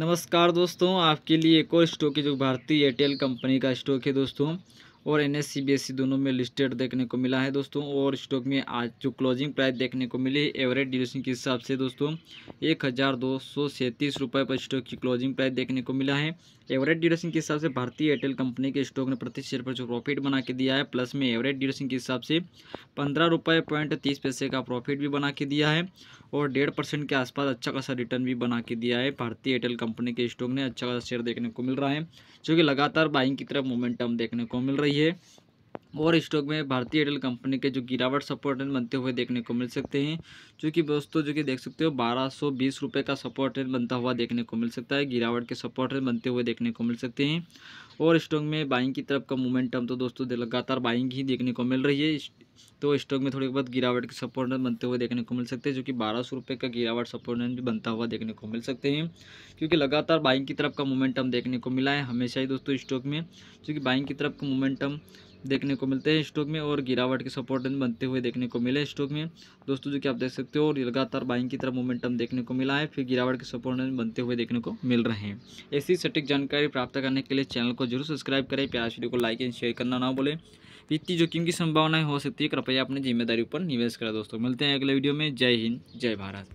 नमस्कार दोस्तों आपके लिए एक और स्टॉक है जो भारतीय एयरटेल कंपनी का स्टॉक है दोस्तों और एन एस दोनों में लिस्टेड देखने को मिला है दोस्तों और स्टॉक में आज जो क्लोजिंग प्राइस देखने को मिली है एवरेज ड्यूरेशन के हिसाब से दोस्तों एक हज़ार दो सौ सैंतीस रुपये पर स्टॉक की क्लोजिंग प्राइस देखने को मिला है एवरेज ड्यूरेशन के हिसाब से भारतीय एयरटेल कंपनी के स्टॉक ने प्रति शेयर पर जो प्रॉफिट बना के दिया है प्लस में एवरेज ड्यूरेशन के हिसाब से पंद्रह रुपये पॉइंट तीस पैसे का प्रॉफिट भी बना के दिया है और डेढ़ परसेंट के आसपास अच्छा खासा रिटर्न भी बना के दिया है भारतीय एयरटेल कंपनी के स्टॉक ने अच्छा खासा शेयर देखने को मिल रहा है जो कि लगातार बाइंग की तरफ मोमेंटम देखने को मिल रही है रही है और स्टॉक में भारतीय एयरटेल कंपनी के जो गिरावट सपोर्ट रेंज बनते हुए देखने को मिल सकते हैं जो कि दोस्तों जो कि देख सकते हो बारह सौ बीस रुपये का सपोर्ट रेंज बनता हुआ देखने को मिल सकता है गिरावट के सपोर्ट रेंज बनते हुए देखने को मिल सकते हैं और स्टॉक में बाइंग की तरफ का मोमेंटम तो दोस्तों लगातार बाइंग ही देखने को मिल रही है तो स्टॉक में थोड़ी बहुत गिरावट के सपोर्ट बनते हुए देखने को मिल सकते हैं जो कि बारह सौ रुपये का गिरावट सपोर्ट भी बनता हुआ देखने को मिल सकते हैं क्योंकि लगातार बाइंग की तरफ का मोमेंटम देखने को मिला है हमेशा ही दोस्तों स्टॉक में क्योंकि बाइंग की तरफ का मोमेंटम देखने को मिलते हैं स्टॉक में और गिरावट के सपोर्ट बनते हुए देखने को मिले स्टॉक में दोस्तों जो कि आप देख सकते हो और लगातार बाइंग की तरफ मोमेंटम देखने को मिला है फिर गिरावट के सपोर्ट बनते हुए देखने को मिल रहे हैं ऐसी सटीक जानकारी प्राप्त करने के लिए चैनल को जरूर सब्सक्राइब करें प्यार वीडियो को लाइक एंड शेयर करना ना बोले वित्तीय जोखिम की संभावनाएं हो सकती है कृपया अपनी जिम्मेदारी पर निवेश करें दोस्तों मिलते हैं अगले वीडियो में जय हिंद जय भारत